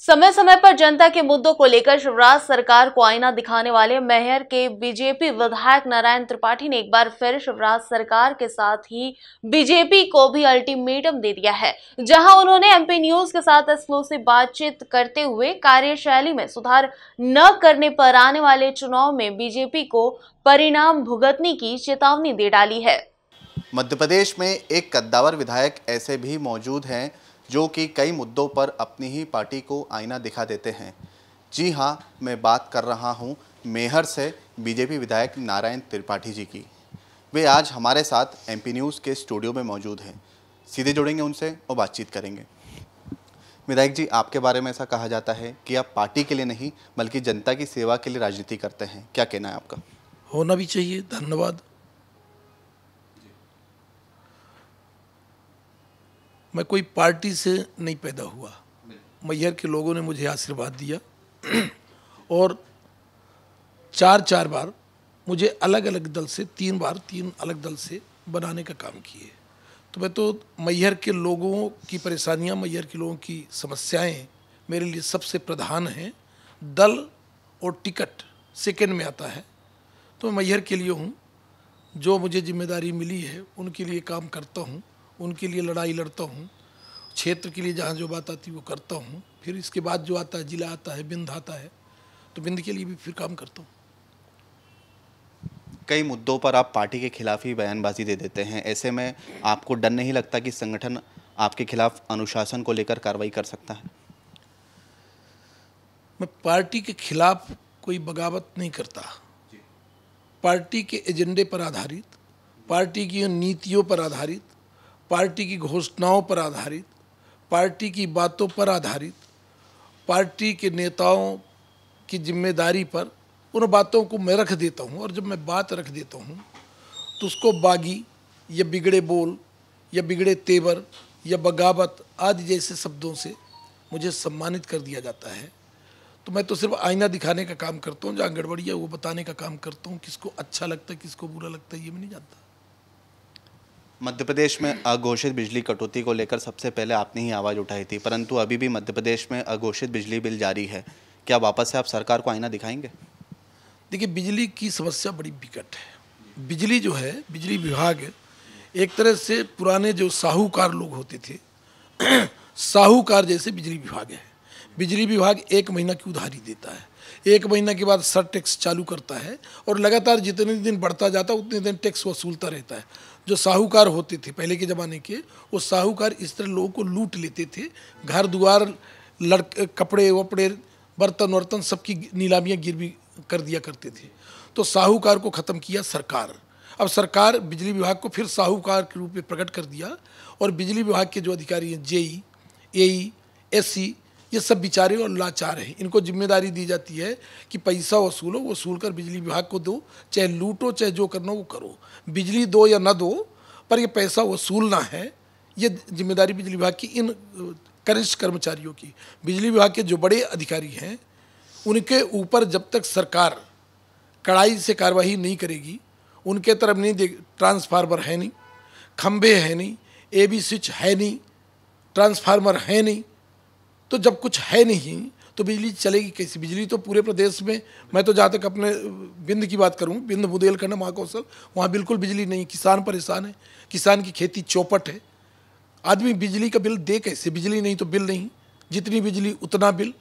समय समय पर जनता के मुद्दों को लेकर शिवराज सरकार को आईना दिखाने वाले मेहर के बीजेपी विधायक नारायण त्रिपाठी ने एक बार फिर शिवराज सरकार के साथ ही बीजेपी को भी अल्टीमेटम दे दिया है जहां उन्होंने एमपी न्यूज के साथ एक्सक्लूसिव बातचीत करते हुए कार्यशैली में सुधार न करने पर आने वाले चुनाव में बीजेपी को परिणाम भुगतने की चेतावनी दे डाली है मध्य प्रदेश में एक कद्दावर विधायक ऐसे भी मौजूद हैं जो कि कई मुद्दों पर अपनी ही पार्टी को आईना दिखा देते हैं जी हाँ मैं बात कर रहा हूँ मेहर से बीजेपी विधायक नारायण त्रिपाठी जी की वे आज हमारे साथ एमपी न्यूज़ के स्टूडियो में मौजूद हैं सीधे जुड़ेंगे उनसे और बातचीत करेंगे विधायक जी आपके बारे में ऐसा कहा जाता है कि आप पार्टी के लिए नहीं बल्कि जनता की सेवा के लिए राजनीति करते हैं क्या कहना है आपका होना भी चाहिए धन्यवाद मैं कोई पार्टी से नहीं पैदा हुआ मैहर के लोगों ने मुझे आशीर्वाद दिया और चार चार बार मुझे अलग अलग दल से तीन बार तीन अलग दल से बनाने का काम किए तो मैं तो मैहर के लोगों की परेशानियां मैहर के लोगों की समस्याएं मेरे लिए सबसे प्रधान हैं दल और टिकट सेकेंड में आता है तो मैं मैहर के लिए हूँ जो मुझे जिम्मेदारी मिली है उनके लिए काम करता हूँ उनके लिए लड़ाई लड़ता हूँ क्षेत्र के लिए जहाँ जो बात आती है वो करता हूँ फिर इसके बाद जो आता है जिला आता है बिंद आता है तो बिंद के लिए भी फिर काम करता हूँ कई मुद्दों पर आप पार्टी के खिलाफ ही बयानबाजी दे देते हैं ऐसे में आपको डर नहीं लगता कि संगठन आपके खिलाफ अनुशासन को लेकर कार्रवाई कर सकता है मैं पार्टी के खिलाफ कोई बगावत नहीं करता पार्टी के एजेंडे पर आधारित पार्टी की नीतियों पर आधारित पार्टी की घोषणाओं पर आधारित पार्टी की बातों पर आधारित पार्टी के नेताओं की जिम्मेदारी पर उन बातों को मैं रख देता हूँ और जब मैं बात रख देता हूँ तो उसको बागी या बिगड़े बोल या बिगड़े तेवर या बगावत आदि जैसे शब्दों से मुझे सम्मानित कर दिया जाता है तो मैं तो सिर्फ आईना दिखाने का काम करता हूँ जहाँ गड़बड़ी है वो बताने का काम करता हूँ किसको अच्छा लगता है किसको बुरा लगता है ये मैं नहीं जानता मध्य प्रदेश में अघोषित बिजली कटौती को लेकर सबसे पहले आपने ही आवाज़ उठाई थी परंतु अभी भी मध्य प्रदेश में अघोषित बिजली बिल जारी है क्या वापस से आप सरकार को आईना दिखाएंगे देखिए बिजली की समस्या बड़ी विकट है बिजली जो है बिजली विभाग एक तरह से पुराने जो साहूकार लोग होते थे साहूकार जैसे बिजली विभाग है बिजली विभाग एक महीना की उधारी देता है एक महीना के बाद सर टैक्स चालू करता है और लगातार जितने दिन बढ़ता जाता है उतने दिन टैक्स वसूलता रहता है जो साहूकार होते थे पहले के ज़माने के वो साहूकार इस तरह लोगों को लूट लेते थे घर द्वार लड़के कपड़े वपड़े बर्तन वर्तन सबकी नीलामियाँ गिर भी कर दिया करते थे तो साहूकार को ख़त्म किया सरकार अब सरकार बिजली विभाग को फिर साहूकार के रूप में प्रकट कर दिया और बिजली विभाग के जो अधिकारी हैं जेई एई एस ये सब बिचारे और लाचार हैं इनको जिम्मेदारी दी जाती है कि पैसा वसूलो वसूल कर बिजली विभाग को दो चाहे लूटो चाहे जो करना वो करो बिजली दो या ना दो पर ये पैसा वसूलना है ये जिम्मेदारी बिजली विभाग की इन कनिष्ठ कर्मचारियों की बिजली विभाग के जो बड़े अधिकारी हैं उनके ऊपर जब तक सरकार कड़ाई से कार्रवाई नहीं करेगी उनके तरफ नहीं देख ट्रांसफार्मर है नहीं खम्भे है नहीं ए बी स्विच है नहीं ट्रांसफार्मर है नहीं तो जब कुछ है नहीं तो बिजली चलेगी कैसी बिजली तो पूरे प्रदेश में मैं तो जहाँ तक अपने बिंद की बात करूँ बिंद बुदेलखंड महाकौशल वहाँ बिल्कुल बिजली नहीं किसान परेशान है किसान की खेती चौपट है आदमी बिजली का बिल दे कैसे बिजली नहीं तो बिल नहीं जितनी बिजली उतना बिल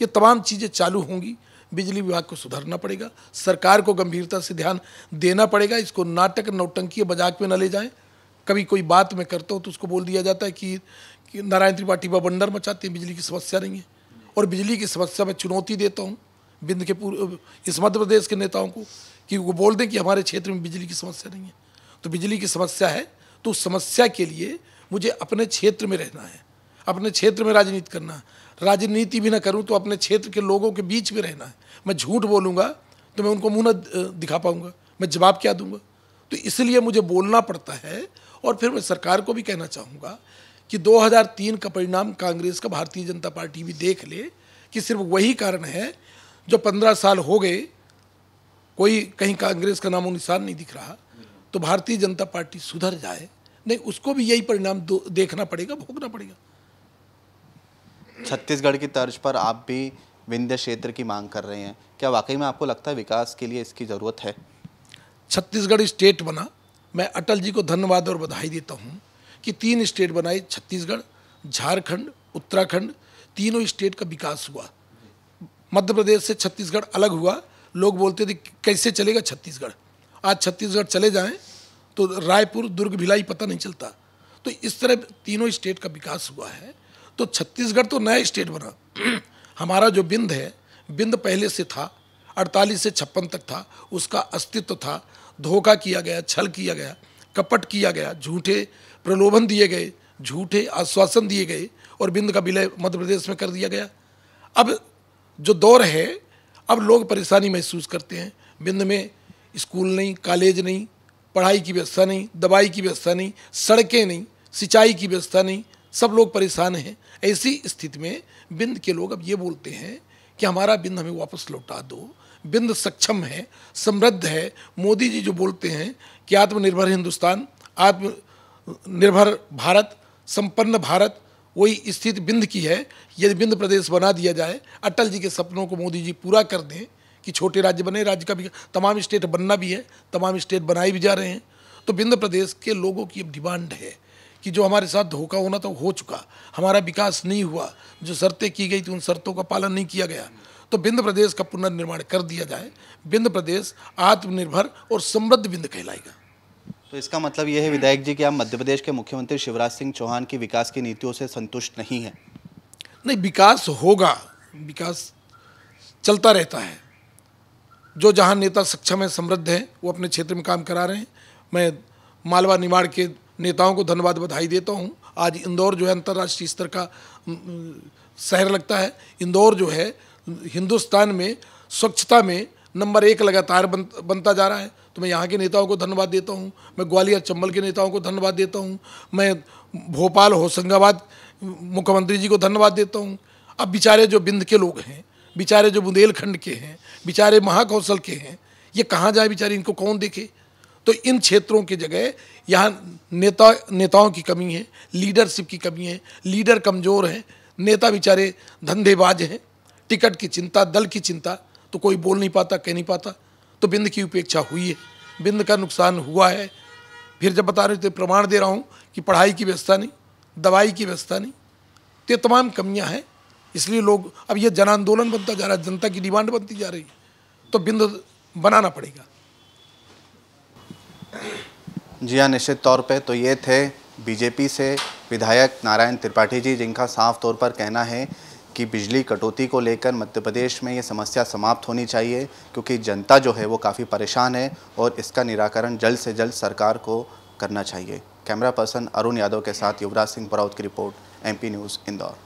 ये तमाम चीज़ें चालू होंगी बिजली विभाग को सुधारना पड़ेगा सरकार को गंभीरता से ध्यान देना पड़ेगा इसको नाटक नौटंकी मजाक में न ले जाएं कभी कोई बात मैं करता हूँ तो उसको बोल दिया जाता है कि कि नारायण त्रिपाठी बंडर मचाते हैं बिजली की समस्या नहीं है और बिजली की समस्या में चुनौती देता हूँ बिंद के पूर्व इस मध्य प्रदेश के नेताओं को कि वो बोल दें कि हमारे क्षेत्र में बिजली की समस्या नहीं है तो बिजली की समस्या है तो उस समस्या के लिए मुझे अपने क्षेत्र में रहना है अपने क्षेत्र में राजनीति करना है राजनीति भी ना करूं तो अपने क्षेत्र के लोगों के बीच में रहना है मैं झूठ बोलूँगा तो मैं उनको मुँह न दिखा पाऊंगा मैं जवाब क्या दूंगा तो इसलिए मुझे बोलना पड़ता है और फिर मैं सरकार को भी कहना चाहूँगा कि 2003 का परिणाम कांग्रेस का भारतीय जनता पार्टी भी देख ले कि सिर्फ वही कारण है जो 15 साल हो गए कोई कहीं कांग्रेस का नामो निशान नहीं दिख रहा तो भारतीय जनता पार्टी सुधर जाए नहीं उसको भी यही परिणाम देखना पड़ेगा भोगना पड़ेगा छत्तीसगढ़ की तर्ज पर आप भी विंध्य क्षेत्र की मांग कर रहे हैं क्या वाकई में आपको लगता है विकास के लिए इसकी ज़रूरत है छत्तीसगढ़ स्टेट बना मैं अटल जी को धन्यवाद और बधाई देता हूँ कि तीन स्टेट बनाए छत्तीसगढ़ झारखंड उत्तराखंड तीनों स्टेट का विकास हुआ मध्य प्रदेश से छत्तीसगढ़ अलग हुआ लोग बोलते थे कैसे चलेगा छत्तीसगढ़ आज छत्तीसगढ़ चले जाएं तो रायपुर दुर्ग भिलाई पता नहीं चलता तो इस तरह तीनों स्टेट का विकास हुआ है तो छत्तीसगढ़ तो नया स्टेट बना हमारा जो बिंद है बिंद पहले से था 48 से छप्पन तक था उसका अस्तित्व था धोखा किया गया छल किया गया कपट किया गया झूठे प्रलोभन दिए गए झूठे आश्वासन दिए गए और बिंद का विलय मध्य प्रदेश में कर दिया गया अब जो दौर है अब लोग परेशानी महसूस करते हैं बिंद में स्कूल नहीं कॉलेज नहीं पढ़ाई की व्यवस्था नहीं दवाई की व्यवस्था नहीं सड़कें नहीं सिंचाई की व्यवस्था नहीं सब लोग परेशान हैं ऐसी स्थिति में बिंद के लोग अब ये बोलते हैं कि हमारा बिंद हमें वापस लौटा दो बिंद सक्षम है समृद्ध है मोदी जी जो बोलते हैं कि आत्मनिर्भर हिंदुस्तान आत्मनिर्भर भारत संपन्न भारत वही स्थिति बिंद की है यदि बिंद प्रदेश बना दिया जाए अटल जी के सपनों को मोदी जी पूरा कर दें कि छोटे राज्य बने राज्य का भी तमाम स्टेट बनना भी है तमाम स्टेट बनाए भी जा रहे हैं तो बिंद प्रदेश के लोगों की अब डिमांड है कि जो हमारे साथ धोखा होना था तो हो चुका हमारा विकास नहीं हुआ जो शर्तें की गई थी उन शर्तों का पालन नहीं किया गया तो बिंद प्रदेश का पुनर्निर्माण कर दिया जाए बिंद प्रदेश आत्मनिर्भर और समृद्ध बिंद कहलाएगा तो इसका मतलब यह है विधायक जी कि आप मध्य प्रदेश के मुख्यमंत्री शिवराज सिंह चौहान की विकास की नीतियों से संतुष्ट नहीं है नहीं विकास होगा विकास चलता रहता है जो जहाँ नेता सक्षम है समृद्ध है वो अपने क्षेत्र में काम करा रहे हैं मैं मालवा निमाड़ के नेताओं को धन्यवाद बधाई देता हूँ आज इंदौर जो है अंतर्राष्ट्रीय स्तर का शहर लगता है इंदौर जो है हिंदुस्तान में स्वच्छता में नंबर एक लगातार बन, बनता जा रहा है तो मैं यहाँ के नेताओं को धन्यवाद देता हूँ मैं ग्वालियर चंबल के नेताओं को धन्यवाद देता हूँ मैं भोपाल होशंगाबाद मुख्यमंत्री जी को धन्यवाद देता हूँ अब बेचारे जो बिंद के लोग हैं बेचारे जो बुंदेलखंड के हैं बेचारे महाकौशल के हैं ये कहाँ जाए बेचारे इनको कौन देखे तो इन क्षेत्रों की जगह यहाँ नेता नेताओं की कमी है लीडरशिप की कमी है लीडर कमज़ोर हैं नेता बेचारे धंधेबाज हैं टिकट की चिंता दल की चिंता तो कोई बोल नहीं पाता कह नहीं पाता तो बिंद की उपेक्षा हुई है बिंद का नुकसान हुआ है फिर जब बता रहे थे प्रमाण दे रहा हूँ कि पढ़ाई की व्यवस्था नहीं दवाई की व्यवस्था नहीं तो ये तमाम कमियाँ हैं इसलिए लोग अब ये जन आंदोलन बनता जा रहा है जनता की डिमांड बनती जा रही है तो बिंद बनाना पड़ेगा जी हाँ निश्चित तौर पे तो ये थे बीजेपी से विधायक नारायण त्रिपाठी जी जिनका साफ तौर पर कहना है कि बिजली कटौती को लेकर मध्य प्रदेश में ये समस्या समाप्त होनी चाहिए क्योंकि जनता जो है वो काफ़ी परेशान है और इसका निराकरण जल्द से जल्द सरकार को करना चाहिए कैमरा पर्सन अरुण यादव के साथ युवराज सिंह बराउत की रिपोर्ट एमपी न्यूज़ इंदौर